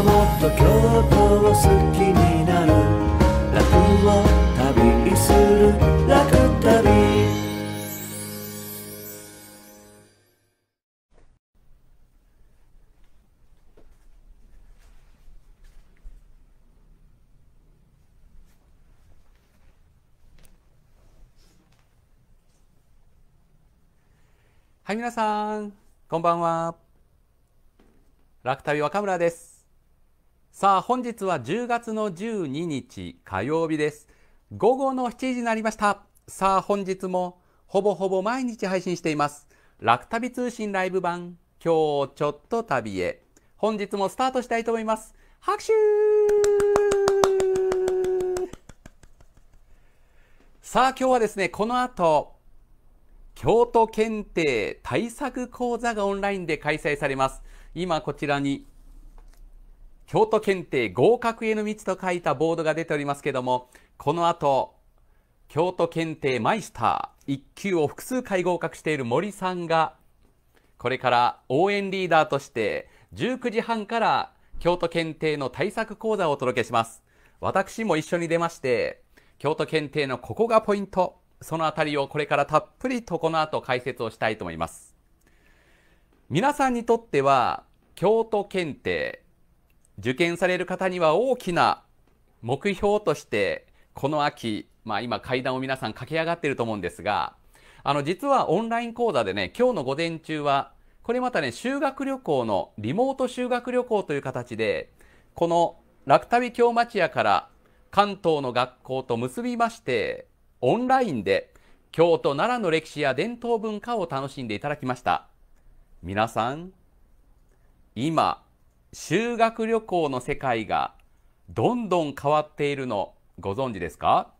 ともっと京都を好きになる楽を旅する楽旅はい皆さんこんばんは楽旅若村ですさあ本日は10月の12日火曜日です午後の7時になりましたさあ本日もほぼほぼ毎日配信しています楽旅通信ライブ版今日ちょっと旅へ本日もスタートしたいと思います拍手さあ今日はですねこの後京都検定対策講座がオンラインで開催されます今こちらに京都検定合格への道と書いたボードが出ておりますけども、この後、京都検定マイスター1級を複数回合格している森さんが、これから応援リーダーとして、19時半から京都検定の対策講座をお届けします。私も一緒に出まして、京都検定のここがポイント、そのあたりをこれからたっぷりとこの後解説をしたいと思います。皆さんにとっては、京都検定、受験される方には大きな目標としてこの秋、まあ、今階段を皆さん駆け上がってると思うんですがあの実はオンライン講座でね今日の午前中はこれまたね修学旅行のリモート修学旅行という形でこの楽旅京町屋から関東の学校と結びましてオンラインで京都奈良の歴史や伝統文化を楽しんでいただきました皆さん今修学旅行の世界がどんどん変わっているのご存知ですか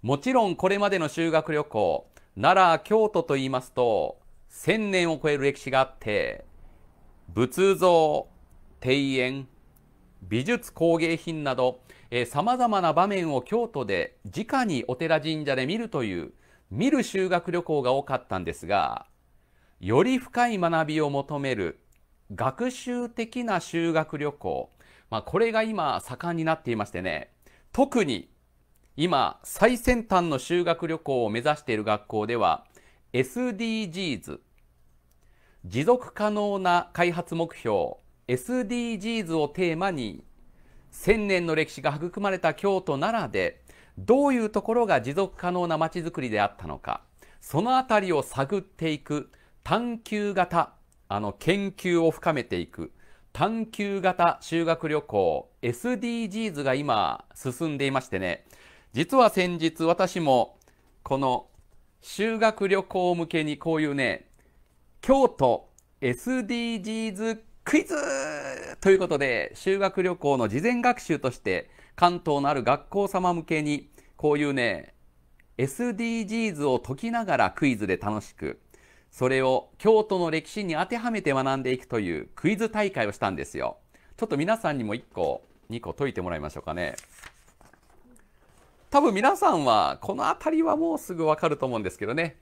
もちろんこれまでの修学旅行奈良京都といいますと1000年を超える歴史があって仏像庭園美術工芸品などさまざまな場面を京都で直にお寺神社で見るという見る修学旅行が多かったんですがより深い学びを求める学習的な修学旅行、まあ、これが今盛んになっていましてね特に今最先端の修学旅行を目指している学校では SDGs 持続可能な開発目標 SDGs をテーマに1000年の歴史が育まれた京都ならでどういうところが持続可能なまちづくりであったのかそのあたりを探っていく探究型あの、研究を深めていく、探求型修学旅行、SDGs が今進んでいましてね、実は先日私も、この修学旅行向けにこういうね、京都 SDGs クイズということで、修学旅行の事前学習として、関東のある学校様向けに、こういうね、SDGs を解きながらクイズで楽しく、それを京都の歴史に当てはめて学んでいくというクイズ大会をしたんですよ。ちょっと皆さんにも1個、2個解いてもらいましょうかね。多分皆さんはこの辺りはもうすぐわかると思うんですけどね。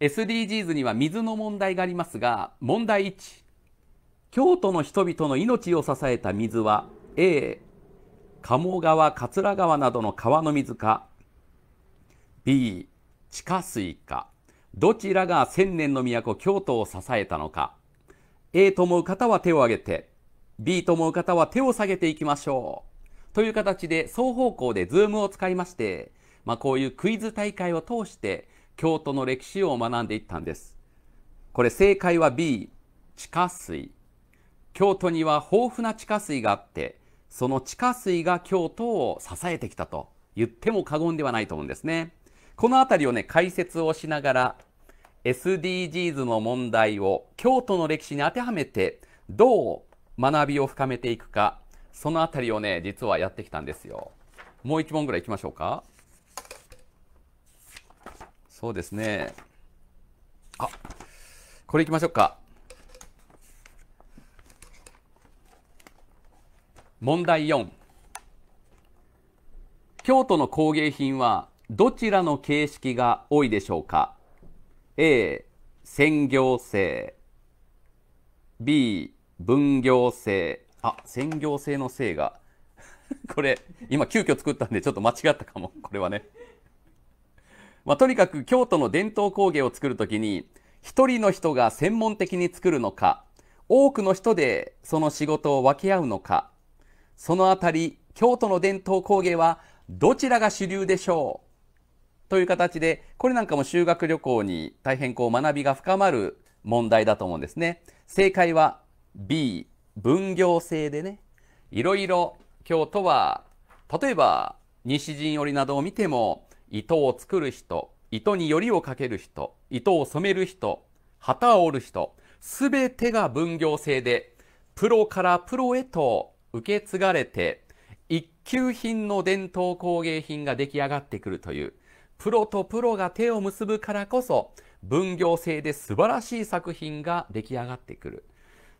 SDGs には水の問題がありますが、問題1。京都の人々の命を支えた水は A、鴨川、桂川などの川の水か B、地下水かどちらが千年の都京都を支えたのか A と思う方は手を挙げて B と思う方は手を下げていきましょうという形で双方向でズームを使いまして、まあ、こういうクイズ大会を通して京都の歴史を学んでいったんですこれ正解は B 地下水京都には豊富な地下水があってその地下水が京都を支えてきたと言っても過言ではないと思うんですねこの辺りをね解説をしながら SDGs の問題を京都の歴史に当てはめてどう学びを深めていくかそのあたりをね実はやってきたんですよもう1問ぐらいいきましょうかそうですねあこれいきましょうか問題4京都の工芸品はどちらの形式が多いでしょうか A、専業制。B、分業制。あ、専業制の制が。これ、今急遽作ったんでちょっと間違ったかも。これはね。まあ、とにかく京都の伝統工芸を作るときに、一人の人が専門的に作るのか、多くの人でその仕事を分け合うのか、そのあたり、京都の伝統工芸はどちらが主流でしょうという形で、これなんかも修学旅行に大変こう学びが深まる問題だと思うんですね。正解は B、分業制でね、いろいろ京都は、例えば西陣織などを見ても、糸を作る人、糸によりをかける人、糸を染める人、旗を織る人、すべてが分業制で、プロからプロへと受け継がれて、一級品の伝統工芸品が出来上がってくるという、プロとプロが手を結ぶからこそ分業制で素晴らしい作品が出来上がってくる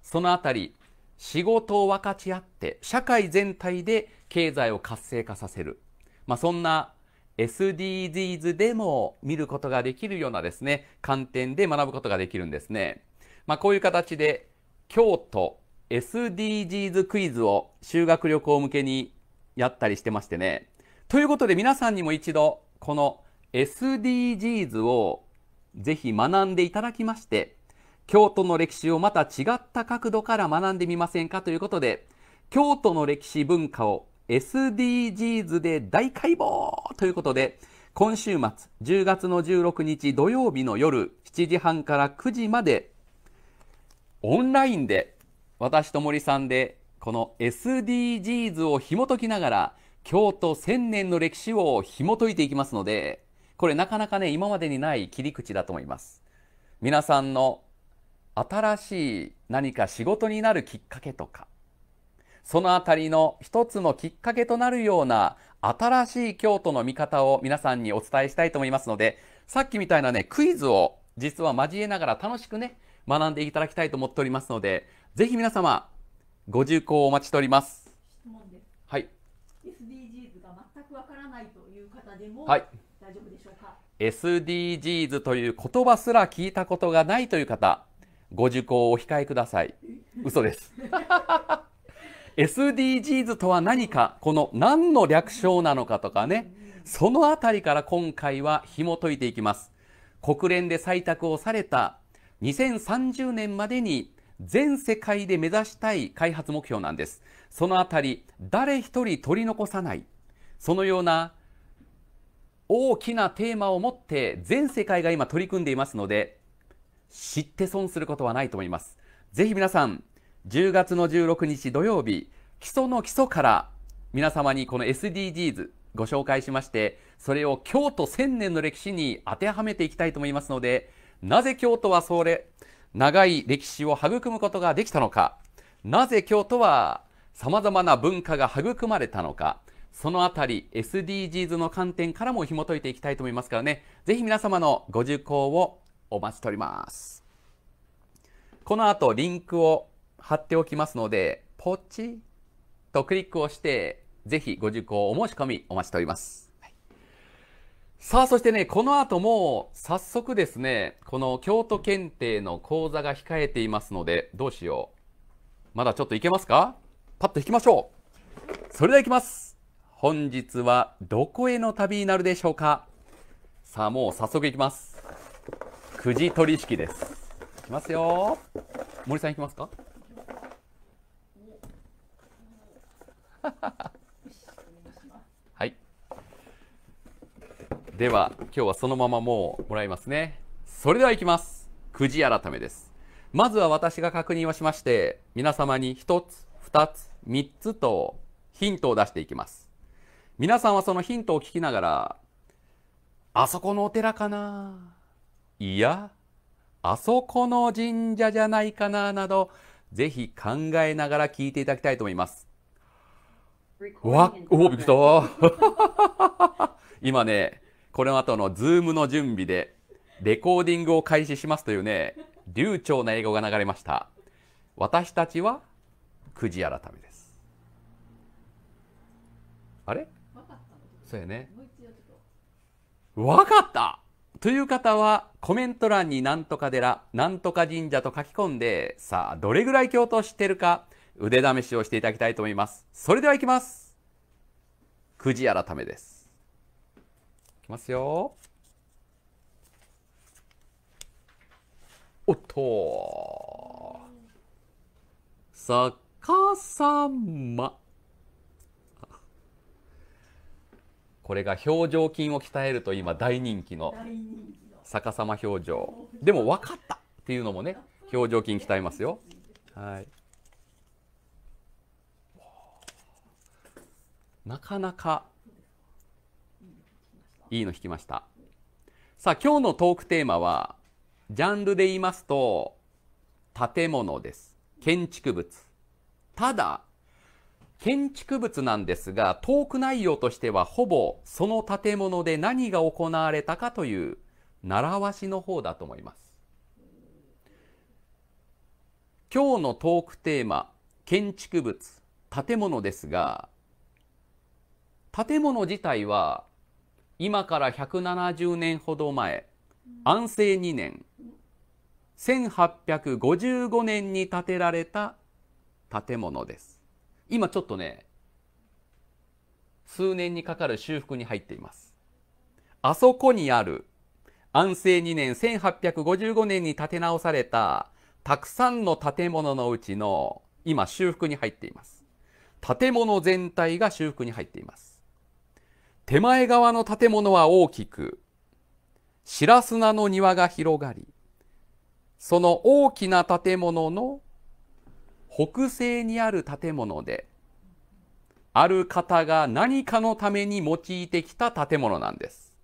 そのあたり仕事を分かち合って社会全体で経済を活性化させる、まあ、そんな SDGs でも見ることができるようなですね観点で学ぶことができるんですね、まあ、こういう形で京都 SDGs クイズを修学旅行向けにやったりしてましてねということで皆さんにも一度この SDGs をぜひ学んでいただきまして京都の歴史をまた違った角度から学んでみませんかということで京都の歴史文化を SDGs で大解剖ということで今週末10月の16日土曜日の夜7時半から9時までオンラインで私と森さんでこの SDGs を紐解きながら京都1000年の歴史を紐解いていきますのでこれなかなかね、今までにない切り口だと思います。皆さんの新しい何か仕事になるきっかけとか、そのあたりの一つのきっかけとなるような新しい京都の見方を皆さんにお伝えしたいと思いますので、さっきみたいなね、クイズを実は交えながら楽しくね、学んでいただきたいと思っておりますので、ぜひ皆様、ご受講をお待ちしております。質問です。はい。SDGs が全くわからないという方でも、はい。SDGs という言葉すら聞いたことがないという方、ご受講をお控えください。嘘です。SDGs とは何か、この何の略称なのかとかね、そのあたりから今回は紐解いていきます。国連で採択をされた2030年までに全世界で目指したい開発目標なんです。そのあたり、誰一人取り残さない、そのような大きなテーマを持って全世界が今取り組んでいますので知って損することはないと思いますぜひ皆さん10月の16日土曜日基礎の基礎から皆様にこの SDGs ご紹介しましてそれを京都1000年の歴史に当てはめていきたいと思いますのでなぜ京都はそれ長い歴史を育むことができたのかなぜ京都は様々な文化が育まれたのかそのあたり SDGs の観点からも紐解いていきたいと思いますからねぜひ皆様のご受講をお待ちしておりますこの後リンクを貼っておきますのでポチッとクリックをしてぜひご受講お申し込みお待ちしております、さあそしてねこの後も早速ですねこの京都検定の講座が控えていますのでどうしようまだちょっといけますかパッと引きましょうそれではいきます本日はどこへの旅になるでしょうかさあもう早速いきますくじ取引ですいきますよ森さんいきますかはいでは今日はそのままもうもらいますねそれではいきますくじ改めですまずは私が確認をしまして皆様に一つ二つ三つとヒントを出していきます皆さんはそのヒントを聞きながら、あそこのお寺かないや、あそこの神社じゃないかななど、ぜひ考えながら聞いていただきたいと思います。わおびっくりした 今ね、この後のズームの準備で、レコーディングを開始しますというね、流暢な英語が流れました。私たちは、くじ改めです。あれそうやねわかったという方はコメント欄になんとか寺なんとか神社と書き込んでさあどれぐらい京都を知ってるか腕試しをしていただきたいと思いますそれではいきます9時改めですいきますよおっと逆さまこれが表情筋を鍛えると今大人気の逆さま表情でも分かったっていうのもね表情筋鍛えますよはいなかなかいいの弾きましたさあ今日のトークテーマはジャンルで言いますと建物です建築物ただ建築物なんですが、トーク内容としてはほぼその建物で何が行われたかという習わしの方だと思います。今日のトークテーマ、建築物、建物ですが、建物自体は今から170年ほど前、安政2年、1855年に建てられた建物です。今ちょっとね、数年にかかる修復に入っています。あそこにある安政2年1855年に建て直されたたくさんの建物のうちの今修復に入っています。建物全体が修復に入っています。手前側の建物は大きく、白砂の庭が広がり、その大きな建物の北西にある建物である方が何かのために用いてきた建物なんです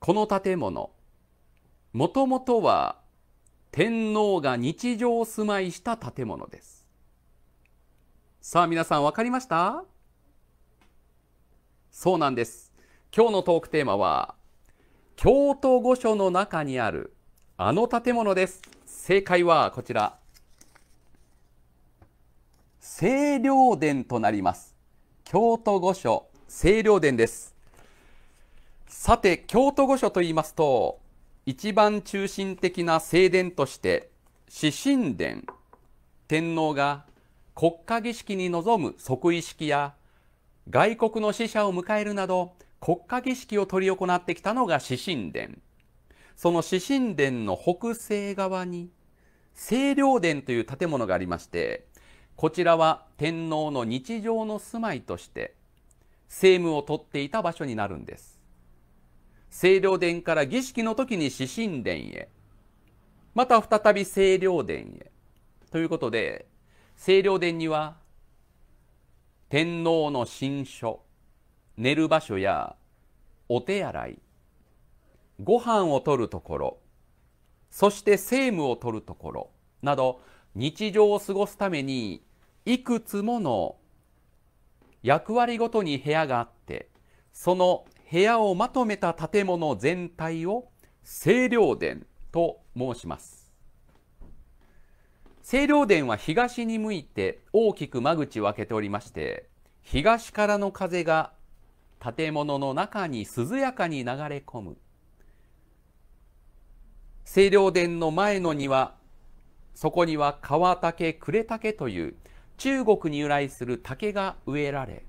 この建物もともとは天皇が日常住まいした建物ですさあ皆さん分かりましたそうなんです今日のトークテーマは京都御所の中にあるあの建物です正解はこちら。清涼殿となります。京都御所、清涼殿です。さて、京都御所と言いますと、一番中心的な正殿として、四神殿、天皇が国家儀式に臨む即位式や、外国の使者を迎えるなど、国家儀式を執り行ってきたのが四神殿。その紫神殿の北西側に清涼殿という建物がありましてこちらは天皇の日常の住まいとして政務をとっていた場所になるんです清涼殿から儀式の時に紫神殿へまた再び清涼殿へということで清涼殿には天皇の新書寝る場所やお手洗いご飯を取るところそして政務を取るところなど日常を過ごすためにいくつもの役割ごとに部屋があってその部屋をまとめた建物全体を清涼殿と申します清涼殿は東に向いて大きく間口を開けておりまして東からの風が建物の中に涼やかに流れ込む清涼殿の前の庭、そこには川竹、呉竹という中国に由来する竹が植えられ、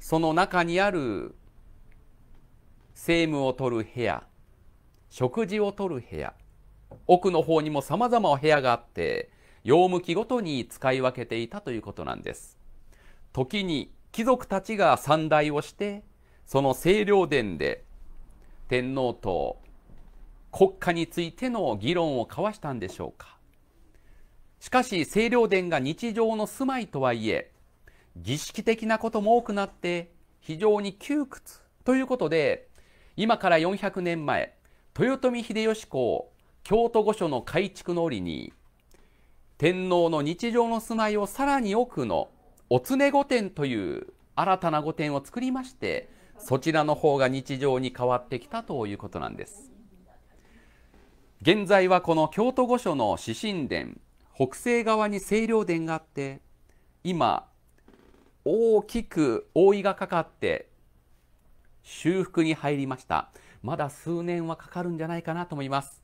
その中にある政務を取る部屋、食事をとる部屋、奥の方にも様々な部屋があって、用向きごとに使い分けていたということなんです。時に貴族たちが参代をして、その清涼殿で天皇と国家についての議論を交わしたんでしょうかしかし清涼殿が日常の住まいとはいえ儀式的なことも多くなって非常に窮屈ということで今から400年前豊臣秀吉公京都御所の改築の折に天皇の日常の住まいをさらに奥のお常御殿という新たな御殿を作りましてそちらの方が日常に変わってきたということなんです。現在はこの京都御所の四神殿北西側に清涼殿があって今大きく覆いがかかって修復に入りましたまだ数年はかかるんじゃないかなと思います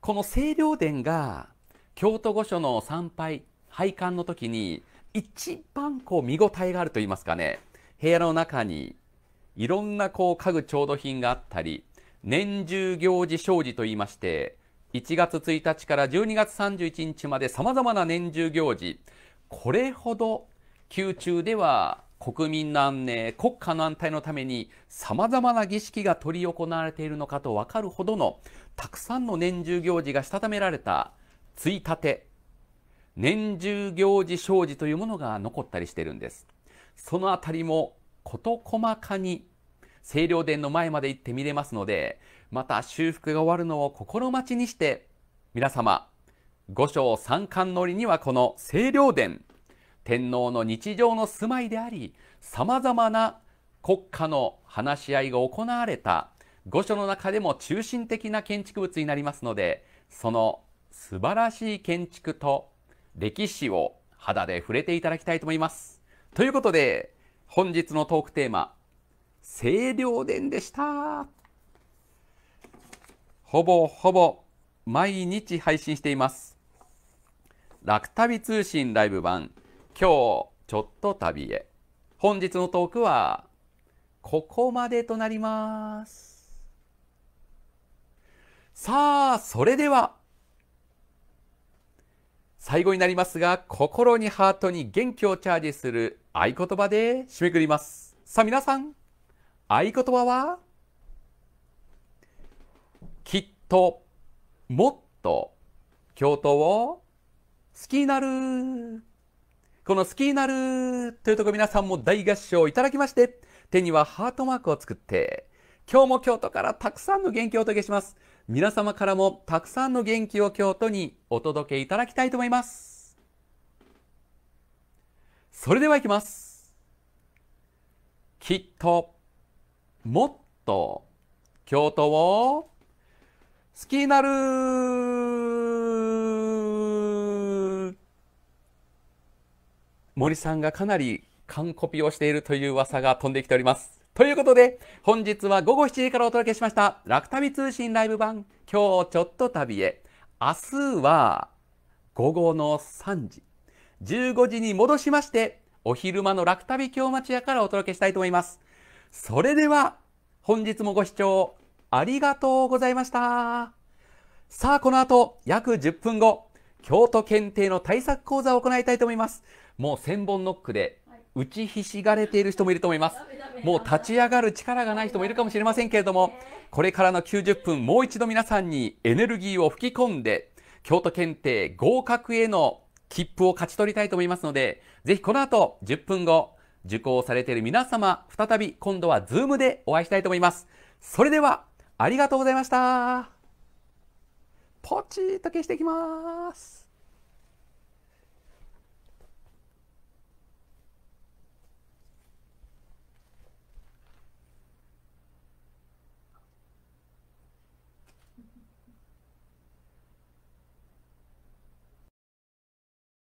この清涼殿が京都御所の参拝拝観の時に一番こう見応えがあると言いますかね部屋の中にいろんなこう家具調度品があったり年中行事商事といいまして、1月1日から12月31日まで様々な年中行事、これほど宮中では国民の安寧、国家の安泰のために様々な儀式が執り行われているのかとわかるほどのたくさんの年中行事がしたためられたついたて、年中行事商事というものが残ったりしてるんです。そのあたりも事細かに清涼殿の前まで行って見れますので、また修復が終わるのを心待ちにして、皆様、五章三冠乗りにはこの清涼殿、天皇の日常の住まいであり、様々な国家の話し合いが行われた御所の中でも中心的な建築物になりますので、その素晴らしい建築と歴史を肌で触れていただきたいと思います。ということで、本日のトークテーマ、清涼殿でしたほぼほぼ毎日配信しています楽旅通信ライブ版今日ちょっと旅へ本日のトークはここまでとなりますさあそれでは最後になりますが心にハートに元気をチャージする合言葉で締めくくりますさあ皆さん合言葉はきっともっと京都を好きになるこの好きになるというとこ皆さんも大合唱いただきまして手にはハートマークを作って今日も京都からたくさんの元気をお届けします皆様からもたくさんの元気を京都にお届けいただきたいと思いますそれではいきますきっともっと京都を好きになる森さんがかなり完コピをしているという噂が飛んできております。ということで、本日は午後7時からお届けしました、楽旅通信ライブ版、今日ちょっと旅へ。明日は午後の3時、15時に戻しまして、お昼間の楽旅京町屋からお届けしたいと思います。それでは、本日もご視聴ありがとうございました。さあ、この後、約10分後、京都検定の対策講座を行いたいと思います。もう千本ノックで打ちひしがれている人もいると思います。もう立ち上がる力がない人もいるかもしれませんけれども、これからの90分、もう一度皆さんにエネルギーを吹き込んで、京都検定合格への切符を勝ち取りたいと思いますので、ぜひこの後10分後、受講されている皆様、再び今度はズームでお会いしたいと思います。それでは、ありがとうございました。ポチッと消していきます。